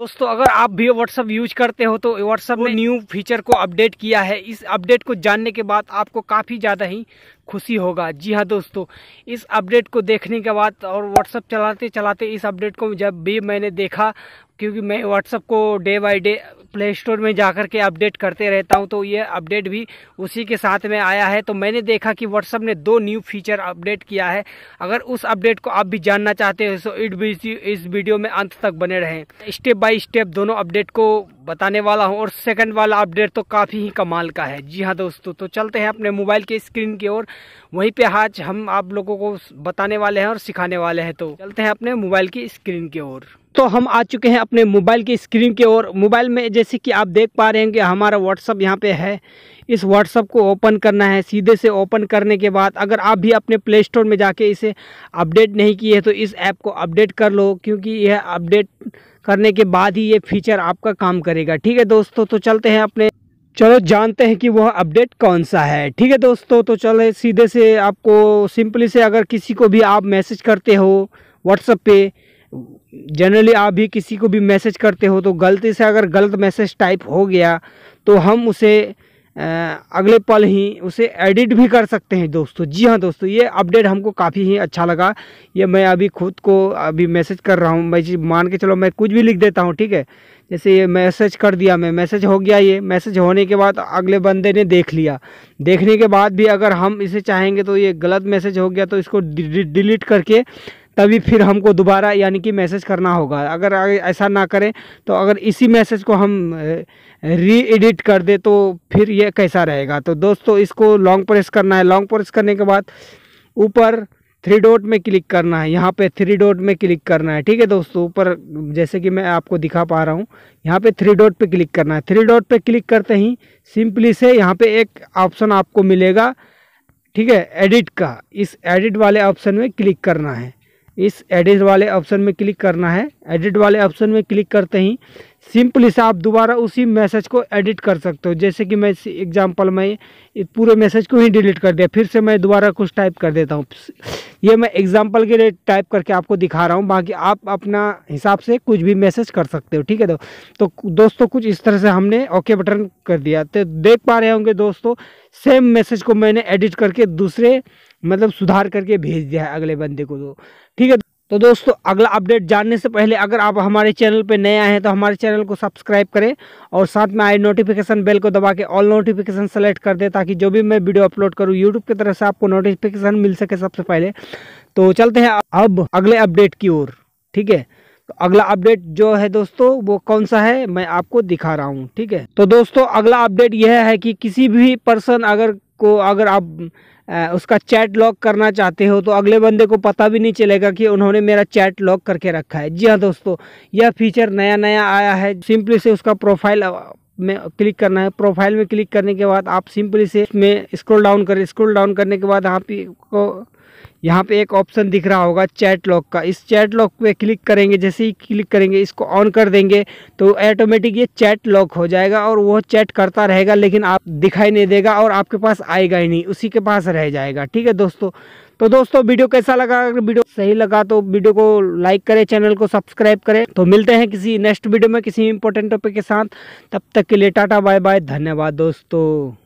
दोस्तों अगर आप भी व्हाट्सअप यूज करते हो तो व्हाट्सअप ने न्यू फीचर को अपडेट किया है इस अपडेट को जानने के बाद आपको काफ़ी ज़्यादा ही खुशी होगा जी हाँ दोस्तों इस अपडेट को देखने के बाद और व्हाट्सअप चलाते चलाते इस अपडेट को जब भी मैंने देखा क्योंकि मैं व्हाट्सअप को day by day play store में जा कर के अपडेट करते रहता हूं तो ये अपडेट भी उसी के साथ में आया है तो मैंने देखा कि व्हाट्सअप ने दो न्यू फीचर अपडेट किया है अगर उस अपडेट को आप भी जानना चाहते हो तो इट इस वीडियो में अंत तक बने रहें स्टेप बाय स्टेप दोनों अपडेट को बताने वाला हूं और सेकंड वाला अपडेट तो काफ़ी ही कमाल का है जी हाँ दोस्तों तो चलते हैं अपने मोबाइल के स्क्रीन की ओर वहीं पे आज हम आप लोगों को बताने वाले हैं और सिखाने वाले हैं तो चलते हैं अपने मोबाइल की स्क्रीन की ओर दोस्तों हम आ चुके हैं अपने मोबाइल की स्क्रीन के और मोबाइल में जैसे कि आप देख पा रहे हैं कि हमारा व्हाट्सअप यहाँ पे है इस व्हाट्सअप को ओपन करना है सीधे से ओपन करने के बाद अगर आप भी अपने प्ले स्टोर में जाके इसे अपडेट नहीं किए तो इस ऐप को अपडेट कर लो क्योंकि यह अपडेट करने के बाद ही ये फीचर आपका काम करेगा ठीक है दोस्तों तो चलते हैं अपने चलो जानते हैं कि वह अपडेट कौन सा है ठीक है दोस्तों तो चले सीधे से आपको सिंपली से अगर किसी को भी आप मैसेज करते हो व्हाट्सअप पे जनरली आप भी किसी को भी मैसेज करते हो तो गलती से अगर गलत मैसेज टाइप हो गया तो हम उसे अगले पल ही उसे एडिट भी कर सकते हैं दोस्तों जी हाँ दोस्तों ये अपडेट हमको काफ़ी ही अच्छा लगा ये मैं अभी खुद को अभी मैसेज कर रहा हूँ मैं मान के चलो मैं कुछ भी लिख देता हूँ ठीक है जैसे ये मैसेज कर दिया मैं मैसेज हो गया ये मैसेज होने के बाद अगले बंदे ने देख लिया देखने के बाद भी अगर हम इसे चाहेंगे तो ये गलत मैसेज हो गया तो इसको डिलीट करके तभी फिर हमको दोबारा यानी कि मैसेज करना होगा अगर ऐसा ना करें तो अगर इसी मैसेज को हम री एडिट कर दे तो फिर ये कैसा रहेगा तो दोस्तों इसको लॉन्ग प्रेस करना है लॉन्ग प्रेस करने के बाद ऊपर थ्री डॉट में क्लिक करना है यहाँ पे थ्री डॉट में क्लिक करना है ठीक है दोस्तों ऊपर जैसे कि मैं आपको दिखा पा रहा हूँ यहाँ पे थ्री डॉट पे क्लिक करना है थ्री डॉट पे क्लिक करते ही सिंपली से यहाँ पे एक ऑप्शन आपको मिलेगा ठीक है एडिट का इस एडिट वाले ऑप्शन में क्लिक करना है इस एडिट वाले ऑप्शन में क्लिक करना है एडिट वाले ऑप्शन में क्लिक करते ही सिंपली से आप दोबारा उसी मैसेज को एडिट कर सकते हो जैसे कि मैं एग्जांपल में पूरे मैसेज को ही डिलीट कर दिया फिर से मैं दोबारा कुछ टाइप कर देता हूँ ये मैं एग्जांपल के लिए टाइप करके आपको दिखा रहा हूँ बाकी आप अपना हिसाब से कुछ भी मैसेज कर सकते हो ठीक है तो, तो दोस्तों कुछ इस तरह से हमने ओके बटन कर दिया तो देख पा रहे होंगे दोस्तों सेम मैसेज को मैंने एडिट करके दूसरे मतलब सुधार करके भेज दिया है अगले बंदे को तो ठीक है तो दोस्तों अगला अपडेट जानने से पहले अगर आप हमारे चैनल पर नए आए हैं तो हमारे चैनल को सब्सक्राइब करें और साथ में आए नोटिफिकेशन बेल को दबा के ऑल नोटिफिकेशन सेलेक्ट कर दें ताकि जो भी मैं वीडियो अपलोड करूं यूट्यूब की तरफ से आपको नोटिफिकेशन मिल सके सबसे पहले तो चलते हैं अब अगले अपडेट की ओर ठीक है तो अगला अपडेट जो है दोस्तों वो कौन सा है मैं आपको दिखा रहा हूँ ठीक है तो दोस्तों अगला अपडेट यह है कि किसी भी पर्सन अगर को अगर आप उसका चैट लॉक करना चाहते हो तो अगले बंदे को पता भी नहीं चलेगा कि उन्होंने मेरा चैट लॉक करके रखा है जी हाँ दोस्तों यह फीचर नया नया आया है सिंपली से उसका प्रोफाइल में क्लिक करना है प्रोफाइल में क्लिक करने के बाद आप सिंपली से इसमें स्क्रॉल डाउन करें स्क्रॉल डाउन करने के बाद आप को यहाँ पे एक ऑप्शन दिख रहा होगा चैट लॉक का इस चैट लॉक पे क्लिक करेंगे जैसे ही क्लिक करेंगे इसको ऑन कर देंगे तो ऑटोमेटिक ये चैट लॉक हो जाएगा और वो चैट करता रहेगा लेकिन आप दिखाई नहीं देगा और आपके पास आएगा ही नहीं उसी के पास रह जाएगा ठीक है दोस्तों तो दोस्तों वीडियो कैसा लगा अगर वीडियो सही लगा तो वीडियो को लाइक करें चैनल को सब्सक्राइब करें तो मिलते हैं किसी नेक्स्ट वीडियो में किसी इंपॉर्टेंट टॉपिक के साथ तब तक के लिए टाटा बाय बाय धन्यवाद दोस्तों